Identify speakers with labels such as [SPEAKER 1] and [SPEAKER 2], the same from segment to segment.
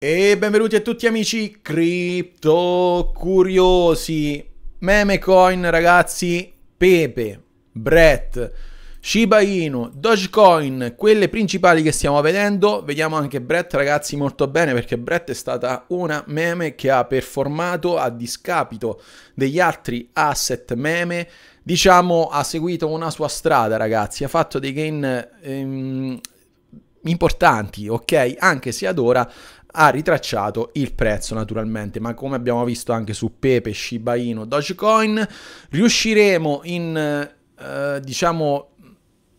[SPEAKER 1] E benvenuti a tutti amici cripto curiosi. Meme coin ragazzi, Pepe, Brett, Shiba Inu, Dogecoin, quelle principali che stiamo vedendo. Vediamo anche Brett ragazzi molto bene perché Brett è stata una meme che ha performato a discapito degli altri asset meme. Diciamo ha seguito una sua strada ragazzi, ha fatto dei gain ehm, importanti, ok? Anche se ad ora ha ritracciato il prezzo naturalmente, ma come abbiamo visto anche su Pepe, Shiba Inu, Dogecoin, riusciremo in, eh, diciamo,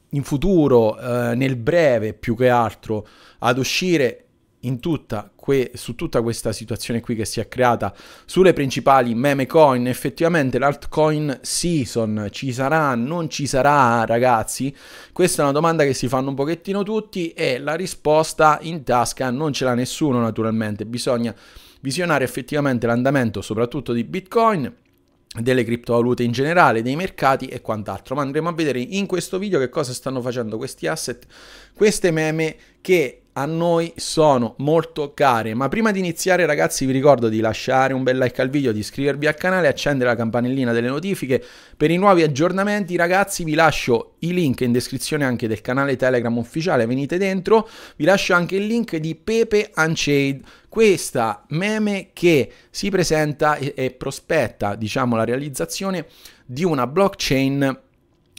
[SPEAKER 1] in futuro, eh, nel breve più che altro, ad uscire tutta que- su tutta questa situazione qui che si è creata sulle principali meme coin, effettivamente l'altcoin season ci sarà, non ci sarà ragazzi? Questa è una domanda che si fanno un pochettino tutti e la risposta in tasca non ce l'ha nessuno naturalmente, bisogna visionare effettivamente l'andamento soprattutto di Bitcoin delle criptovalute in generale, dei mercati e quant'altro, ma andremo a vedere in questo video che cosa stanno facendo questi asset, queste meme che a noi sono molto care. Ma prima di iniziare ragazzi vi ricordo di lasciare un bel like al video, di iscrivervi al canale, accendere la campanellina delle notifiche. Per i nuovi aggiornamenti ragazzi vi lascio i link in descrizione anche del canale Telegram ufficiale, venite dentro. Vi lascio anche il link di Pepe Unchained, questa meme che si presenta e, e prospetta diciamo la realizzazione di una blockchain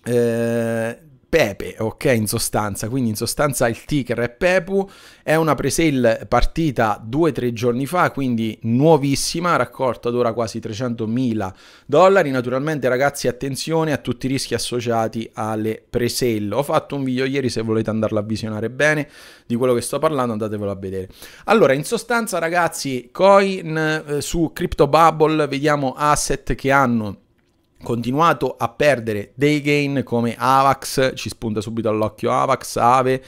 [SPEAKER 1] eh, Pepe, ok, in sostanza, quindi in sostanza il ticker è Pepu, è una presale partita 2-3 giorni fa, quindi nuovissima, raccolta ad ora quasi 300.000 dollari, naturalmente ragazzi attenzione a tutti i rischi associati alle presale, ho fatto un video ieri se volete andarlo a visionare bene di quello che sto parlando andatevelo a vedere. Allora, in sostanza ragazzi, coin eh, su CryptoBubble, vediamo asset che hanno continuato a perdere dei gain come Avax, ci spunta subito all'occhio Avax, Ave,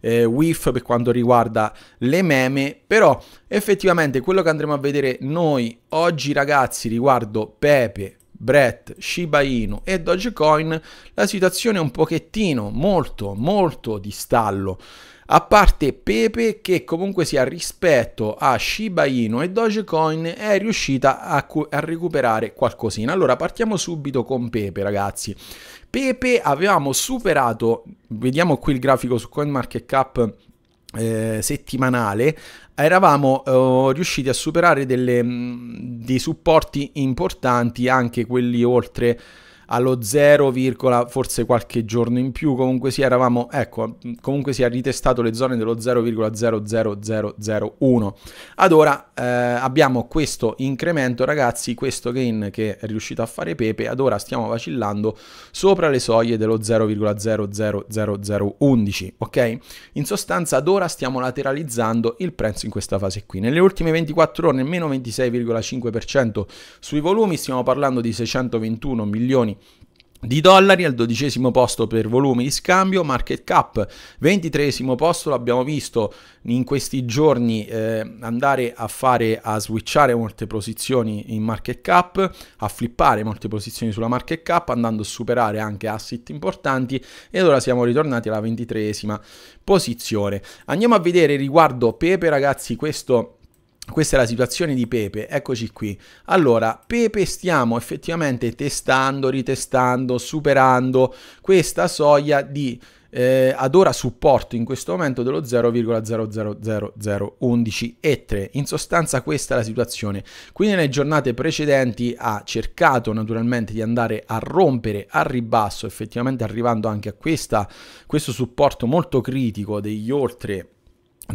[SPEAKER 1] eh, WIF per quanto riguarda le meme, però effettivamente quello che andremo a vedere noi oggi ragazzi riguardo Pepe, Brett, Shiba Inu e Dogecoin, la situazione è un pochettino molto molto di stallo. A parte Pepe che comunque sia rispetto a Shiba Inu e Dogecoin è riuscita a, a recuperare qualcosina. Allora partiamo subito con Pepe ragazzi. Pepe avevamo superato, vediamo qui il grafico su CoinMarketCap eh, settimanale eravamo eh, riusciti a superare delle, mh, mm, dei supporti importanti, anche quelli oltre allo 0, forse qualche giorno in più, comunque sia eravamo, ecco, comunque sia ritestato le zone dello 0,00001. Ad ora eh, abbiamo questo incremento, ragazzi, questo gain che è riuscito a fare Pepe, ad ora stiamo vacillando sopra le soglie dello 0,00011, ok? In sostanza ad ora stiamo lateralizzando il prezzo in questa fase qui. Nelle ultime 24 ore meno 26,5% sui volumi, stiamo parlando di 621 milioni di dollari al dodicesimo posto per volume di scambio, market cap ventitresimo posto, l'abbiamo visto in questi giorni eh, andare a fare a switchare molte posizioni in market cap, a flippare molte posizioni sulla market cap, andando a superare anche asset importanti ed ora siamo ritornati alla ventitresima posizione. Andiamo a vedere riguardo Pepe ragazzi, questo questa è la situazione di Pepe, eccoci qui. Allora, Pepe stiamo effettivamente testando, ritestando, superando questa soglia di eh, ad ora supporto in questo momento dello 0,000011 e 3. In sostanza questa è la situazione. Quindi nelle giornate precedenti ha cercato naturalmente di andare a rompere al ribasso, effettivamente arrivando anche a questa, questo supporto molto critico degli oltre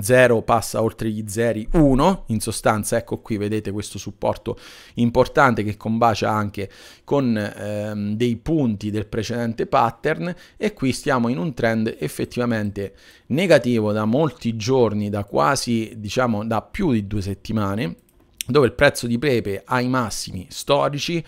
[SPEAKER 1] 0 passa oltre gli 0, 1, in sostanza ecco qui vedete questo supporto importante che combacia anche con ehm, dei punti del precedente pattern e qui stiamo in un trend effettivamente negativo da molti giorni, da quasi diciamo da più di due settimane, dove il prezzo di pepe ai massimi storici,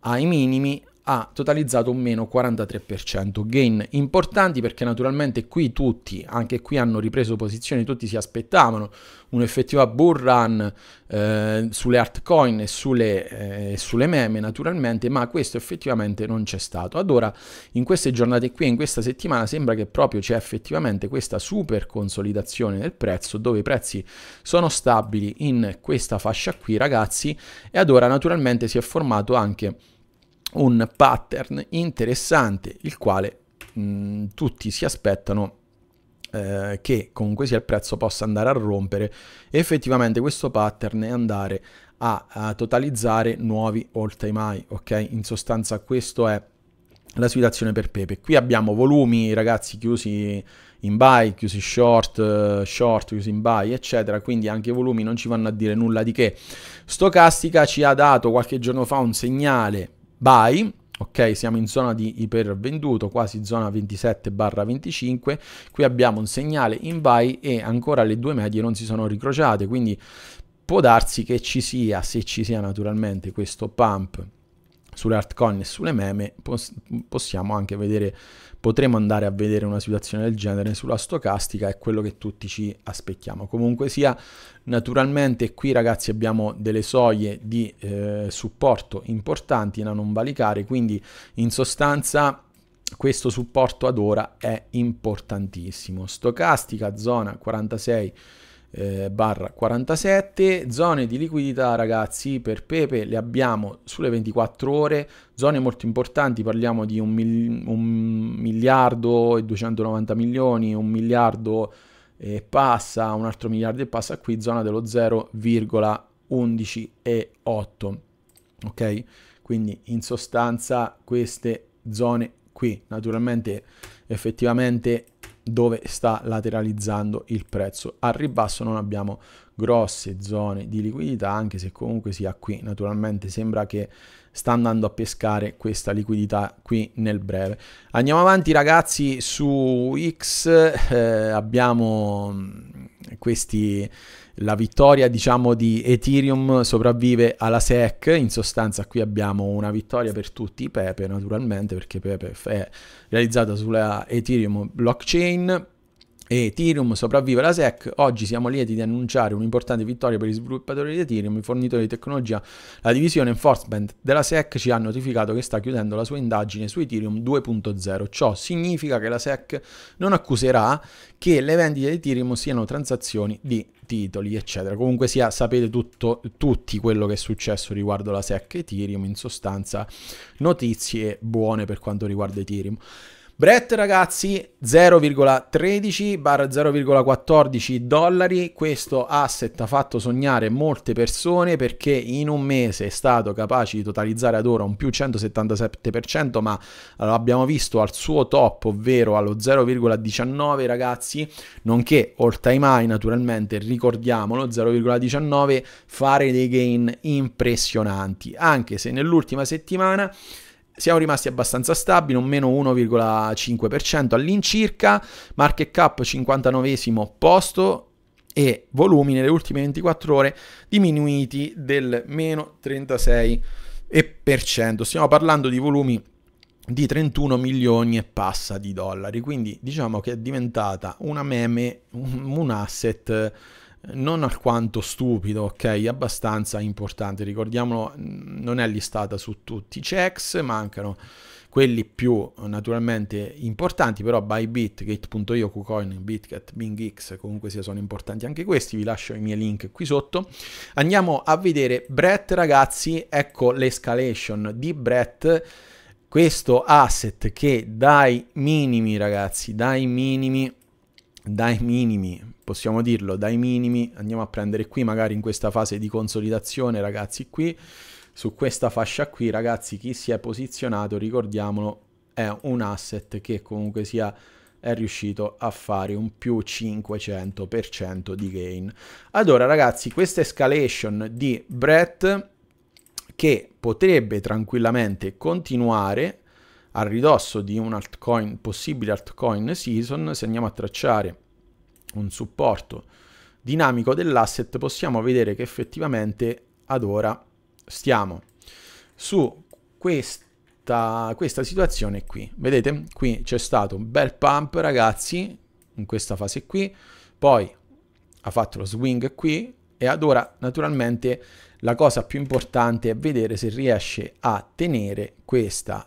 [SPEAKER 1] ai minimi, ha totalizzato un meno 43%. Gain importanti perché naturalmente qui tutti, anche qui hanno ripreso posizioni, tutti si aspettavano un'effettiva bull run eh, sulle altcoin e sulle, eh, sulle, meme naturalmente, ma questo effettivamente non c'è stato. Ad ora, in queste giornate qui, in questa settimana, sembra che proprio c'è effettivamente questa super consolidazione del prezzo, dove i prezzi sono stabili in questa fascia qui, ragazzi, e ad ora naturalmente si è formato anche un pattern interessante, il quale mh, mm, tutti si aspettano eh, che comunque sia il prezzo possa andare a rompere e effettivamente questo pattern è andare a, a totalizzare nuovi all time high, ok? In sostanza questo è la situazione per Pepe. Qui abbiamo volumi, ragazzi, chiusi in buy, chiusi short, eh, short, chiusi in buy, eccetera, quindi anche i volumi non ci vanno a dire nulla di che. Stocastica ci ha dato qualche giorno fa un segnale buy, ok siamo in zona di ipervenduto quasi zona 27 barra 25 qui abbiamo un segnale in buy e ancora le due medie non si sono ricrociate quindi può darsi che ci sia se ci sia naturalmente questo pump sulle altcoin e sulle meme, pos- possiamo anche vedere, potremo andare a vedere una situazione del genere sulla stocastica è quello che tutti ci aspettiamo. Comunque sia, naturalmente qui ragazzi abbiamo delle soglie di eh, supporto importanti da non valicare, quindi in sostanza questo supporto ad ora è importantissimo. Stocastica zona 46 eh, barra 47 zone di liquidità ragazzi per Pepe le abbiamo sulle 24 ore zone molto importanti parliamo di un, mil un miliardo e 290 milioni un miliardo e passa un altro miliardo e passa qui zona dello 0,11 e 8 ok quindi in sostanza queste zone qui naturalmente effettivamente dove sta lateralizzando il prezzo. Al ribasso non abbiamo grosse zone di liquidità, anche se comunque sia qui, naturalmente sembra che sta andando a pescare questa liquidità qui nel breve. Andiamo avanti ragazzi su X, eh, abbiamo mm, questi, la vittoria diciamo, di Ethereum sopravvive alla SEC, in sostanza qui abbiamo una vittoria per tutti, Pepe naturalmente perché Pepe è realizzata sulla Ethereum blockchain, e Ethereum sopravvive alla SEC, oggi siamo lieti di annunciare un'importante vittoria per gli sviluppatori di Ethereum, i fornitori di tecnologia. La divisione enforcement della SEC ci ha notificato che sta chiudendo la sua indagine su Ethereum 2.0. Ciò significa che la SEC non accuserà che le vendite di Ethereum siano transazioni di titoli, eccetera. Comunque sia, sapete tutto, tutti quello che è successo riguardo la SEC e Ethereum, in sostanza notizie buone per quanto riguarda Ethereum. Brett ragazzi 0,13 0,14 dollari, questo asset ha fatto sognare molte persone perché in un mese è stato capace di totalizzare ad ora un più 177%, ma l'abbiamo visto al suo top, ovvero allo 0,19 ragazzi, nonché all time high naturalmente, ricordiamolo, 0,19, fare dei gain impressionanti, anche se nell'ultima settimana siamo rimasti abbastanza stabili, un meno 1,5% all'incirca, market cap 59 posto e volumi nelle ultime 24 ore diminuiti del meno 36%. Stiamo parlando di volumi di 31 milioni e passa di dollari, quindi diciamo che è diventata una meme, un asset non alquanto stupido, ok? Abbastanza importante, ricordiamolo, non è listata su tutti i checks, mancano quelli più naturalmente importanti, però Bybit, Gate.io, KuCoin, BitGet, BingX, comunque sia sono importanti anche questi, vi lascio i miei link qui sotto. Andiamo a vedere Brett, ragazzi, ecco l'escalation di Brett, questo asset che dai minimi, ragazzi, dai minimi dai minimi, possiamo dirlo, dai minimi, andiamo a prendere qui magari in questa fase di consolidazione, ragazzi, qui, su questa fascia qui, ragazzi, chi si è posizionato, ricordiamolo, è un asset che comunque sia è riuscito a fare un più 500% di gain. Allora ragazzi, questa escalation di Brett che potrebbe tranquillamente continuare a ridosso di un altcoin, possibile altcoin season, se andiamo a tracciare un supporto dinamico dell'asset, possiamo vedere che effettivamente ad ora stiamo su questa, questa situazione qui. Vedete? Qui c'è stato un bel pump, ragazzi, in questa fase qui, poi ha fatto lo swing qui e ad ora naturalmente la cosa più importante è vedere se riesce a tenere questa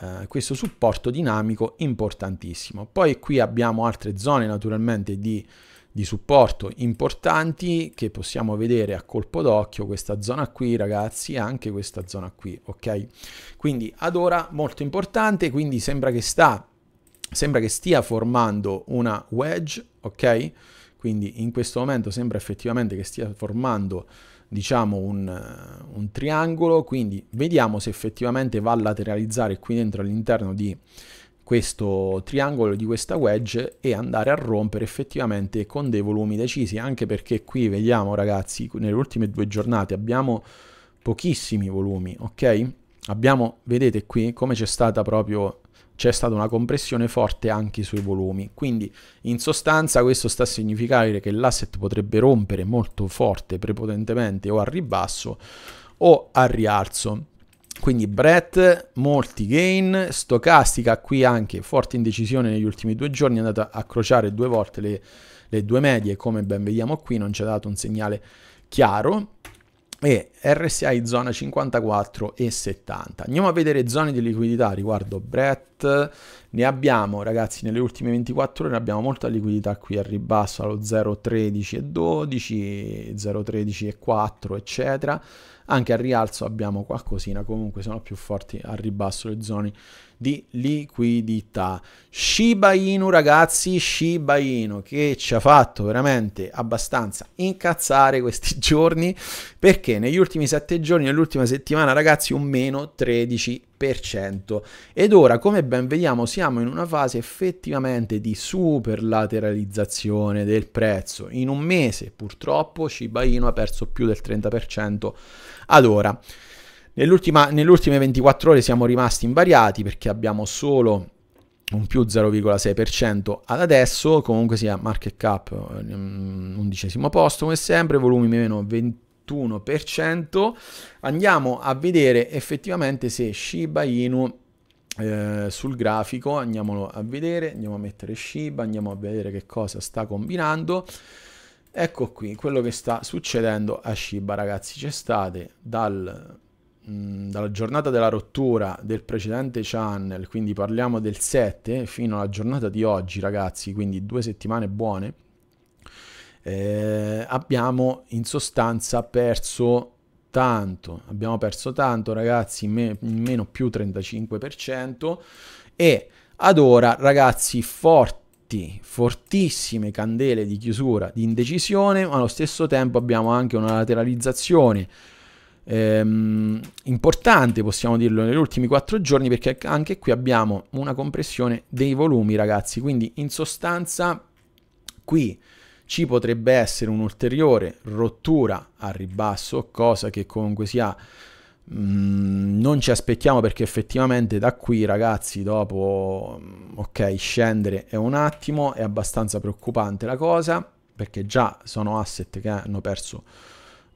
[SPEAKER 1] eh, questo supporto dinamico importantissimo. Poi qui abbiamo altre zone naturalmente di, di supporto importanti che possiamo vedere a colpo d'occhio, questa zona qui ragazzi e anche questa zona qui, ok? Quindi ad ora molto importante, quindi sembra che, sta, sembra che stia formando una wedge, ok? Quindi in questo momento sembra effettivamente che stia formando diciamo un, eh, un triangolo, quindi vediamo se effettivamente va a lateralizzare qui dentro all'interno di questo triangolo di questa wedge e andare a rompere effettivamente con dei volumi decisi anche perché qui vediamo ragazzi nelle ultime due giornate abbiamo pochissimi volumi ok abbiamo vedete qui come c'è stata proprio c'è stata una compressione forte anche sui volumi. Quindi in sostanza questo sta a significare che l'asset potrebbe rompere molto forte, prepotentemente o al ribasso o al rialzo. Quindi Brett, molti gain, stocastica qui anche forte indecisione negli ultimi due giorni, è andata a crociare due volte le, le due medie come ben vediamo qui, non ci ha dato un segnale chiaro e RSI zona 54 e 70. Andiamo a vedere zone di liquidità riguardo Brett. Ne abbiamo, ragazzi, nelle ultime 24 ore abbiamo molta liquidità qui al ribasso allo 0,13 e 12, 0,13 e 4, eccetera. Anche al rialzo abbiamo qualcosina, comunque sono più forti al ribasso le zone di liquidità. Shiba Inu ragazzi, Shiba Inu che ci ha fatto veramente abbastanza incazzare questi giorni perché negli ultimi sette giorni, nell'ultima settimana ragazzi un meno 13%. Ed ora, come ben vediamo, siamo in una fase effettivamente di super lateralizzazione del prezzo. In un mese, purtroppo, Shiba Inu ha perso più del 30% ad ora. Nell'ultima, nelle ultime 24 ore siamo rimasti invariati perché abbiamo solo un più 0,6% ad adesso, comunque sia market cap mm, undicesimo posto come sempre, volumi meno 21%. Andiamo a vedere effettivamente se Shiba Inu eh, sul grafico, andiamolo a vedere, andiamo a mettere Shiba, andiamo a vedere che cosa sta combinando. Ecco qui quello che sta succedendo a Shiba ragazzi, c'è state dal dalla giornata della rottura del precedente channel, quindi parliamo del 7, fino alla giornata di oggi, ragazzi, quindi due settimane buone, eh, abbiamo in sostanza perso tanto, abbiamo perso tanto, ragazzi, me, meno più 35% e ad ora, ragazzi, forti fortissime candele di chiusura di indecisione, ma allo stesso tempo abbiamo anche una lateralizzazione ehm, importante, possiamo dirlo, negli ultimi quattro giorni, perché anche qui abbiamo una compressione dei volumi, ragazzi. Quindi, in sostanza, qui ci potrebbe essere un'ulteriore rottura al ribasso, cosa che comunque sia mm, non ci aspettiamo perché effettivamente da qui ragazzi dopo mm, ok scendere è un attimo è abbastanza preoccupante la cosa perché già sono asset che hanno perso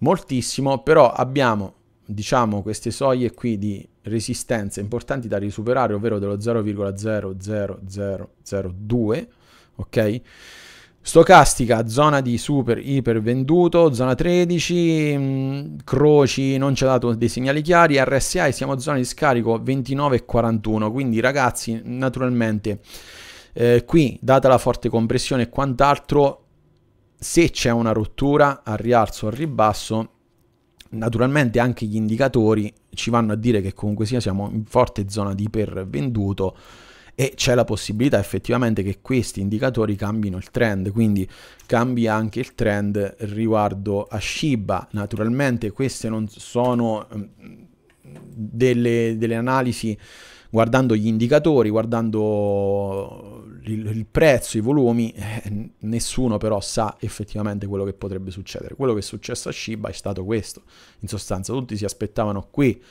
[SPEAKER 1] moltissimo, però abbiamo diciamo queste soglie qui di resistenze importanti da risuperare, ovvero dello 0,00002, ok? Stocastica, zona di super iper venduto, zona 13, mh, mm, croci non ci ha dato dei segnali chiari, RSI siamo a zona di scarico 29,41, quindi ragazzi naturalmente eh, qui data la forte compressione e quant'altro se c'è una rottura al rialzo o al ribasso, naturalmente anche gli indicatori ci vanno a dire che comunque sia siamo in forte zona di ipervenduto e c'è la possibilità effettivamente che questi indicatori cambino il trend, quindi cambia anche il trend riguardo a Shiba. Naturalmente queste non sono mm, delle, delle analisi guardando gli indicatori, guardando il, il prezzo, i volumi, eh, nessuno però sa effettivamente quello che potrebbe succedere. Quello che è successo a Shiba è stato questo, in sostanza tutti si aspettavano qui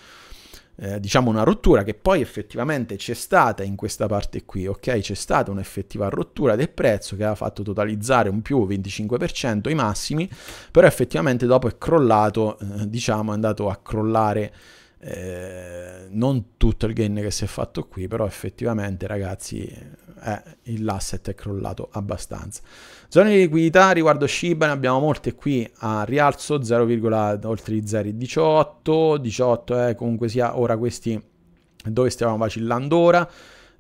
[SPEAKER 1] eh, diciamo una rottura che poi effettivamente c'è stata in questa parte qui, ok? C'è stata un'effettiva rottura del prezzo che ha fatto totalizzare un più 25% i massimi, però effettivamente dopo è crollato, eh, diciamo è andato a crollare eh, non tutto il gain che si è fatto qui, però effettivamente ragazzi eh, l'asset è crollato abbastanza. Zone di liquidità riguardo Shiba ne abbiamo molte qui a rialzo, 0, oltre gli 0,18, 18 eh, comunque sia ora questi dove stiamo vacillando ora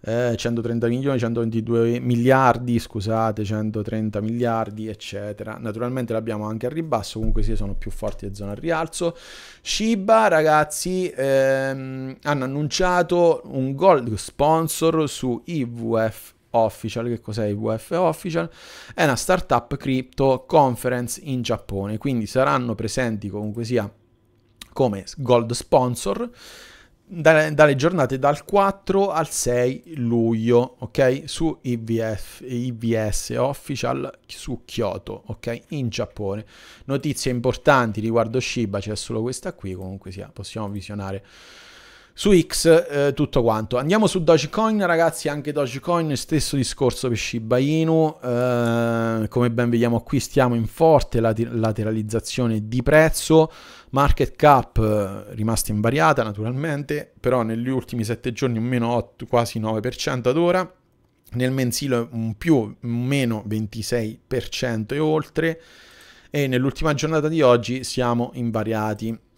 [SPEAKER 1] eh, 130 milioni, 122 miliardi, scusate, 130 miliardi, eccetera. Naturalmente l'abbiamo anche al ribasso, comunque sì, sono più forti le zona al rialzo. Shiba, ragazzi, ehm, hanno annunciato un gold sponsor su IVF Official, che cos'è IVF Official? È una startup crypto conference in Giappone, quindi saranno presenti comunque sia come gold sponsor dalle giornate dal 4 al 6 luglio, ok? Su IVF, IVS Official su Kyoto, ok? In Giappone. Notizie importanti riguardo Shiba, c'è solo questa qui, comunque sia, possiamo visionare su X eh, tutto quanto. Andiamo su Dogecoin, ragazzi, anche Dogecoin, stesso discorso per Shiba Inu, eh, come ben vediamo qui stiamo in forte later lateralizzazione di prezzo, market cap eh, rimasta invariata naturalmente, però negli ultimi 7 giorni un meno 8, quasi 9% ad ora, nel mensile un più meno 26% e oltre, e nell'ultima giornata di oggi siamo invariati.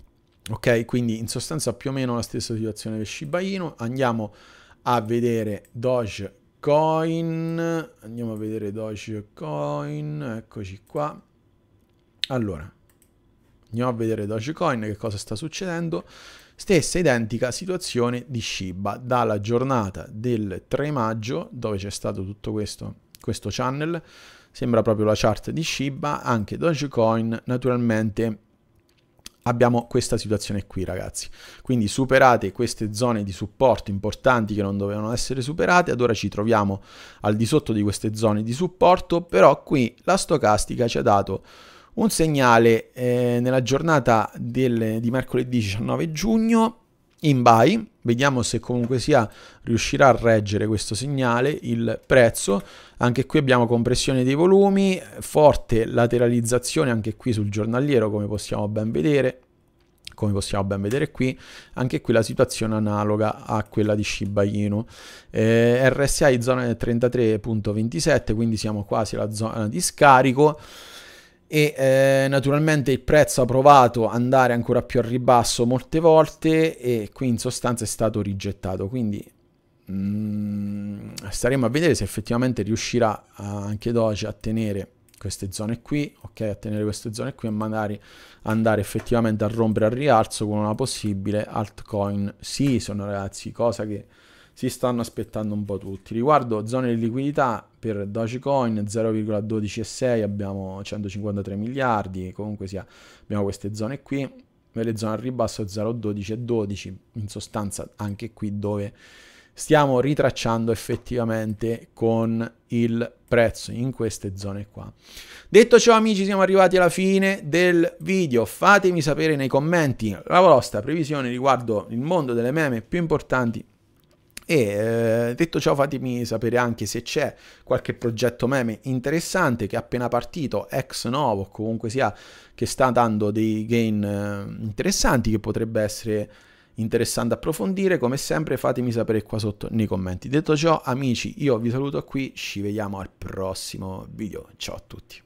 [SPEAKER 1] Ok, quindi in sostanza più o meno la stessa situazione del Shiba Inu. Andiamo a vedere Dogecoin. Andiamo a vedere Dogecoin. Eccoci qua. Allora, andiamo a vedere Dogecoin, che cosa sta succedendo. Stessa identica situazione di Shiba dalla giornata del 3 maggio, dove c'è stato tutto questo, questo channel, sembra proprio la chart di Shiba, anche Dogecoin naturalmente abbiamo questa situazione qui ragazzi quindi superate queste zone di supporto importanti che non dovevano essere superate ad ora ci troviamo al di sotto di queste zone di supporto però qui la stocastica ci ha dato un segnale eh, nella giornata del, di mercoledì 19 giugno in buy, vediamo se comunque sia riuscirà a reggere questo segnale, il prezzo, anche qui abbiamo compressione dei volumi, forte lateralizzazione anche qui sul giornaliero come possiamo ben vedere, come possiamo ben vedere qui, anche qui la situazione analoga a quella di Shiba Inu. Eh, RSI zona 33.27, quindi siamo quasi alla zona di scarico, e eh, naturalmente il prezzo ha provato ad andare ancora più a ribasso molte volte e qui in sostanza è stato rigettato, quindi mm, staremo a vedere se effettivamente riuscirà anche Doge a tenere queste zone qui, ok, a tenere queste zone qui e magari andare effettivamente a rompere al rialzo con una possibile altcoin season, ragazzi, cosa che si stanno aspettando un po' tutti. Riguardo zone di liquidità per Dogecoin 0,126 abbiamo 153 miliardi, comunque sia, abbiamo queste zone qui, nelle zone al ribasso 0,12 e 12, in sostanza anche qui dove stiamo ritracciando effettivamente con il prezzo in queste zone qua. Detto ciò amici siamo arrivati alla fine del video, fatemi sapere nei commenti la vostra previsione riguardo il mondo delle meme più importanti e eh, detto ciò, fatemi sapere anche se c'è qualche progetto meme interessante che è appena partito, ex novo, comunque sia, che sta dando dei gain eh, interessanti che potrebbe essere interessante approfondire. Come sempre, fatemi sapere qua sotto nei commenti. Detto ciò, amici, io vi saluto qui. Ci vediamo al prossimo video. Ciao a tutti.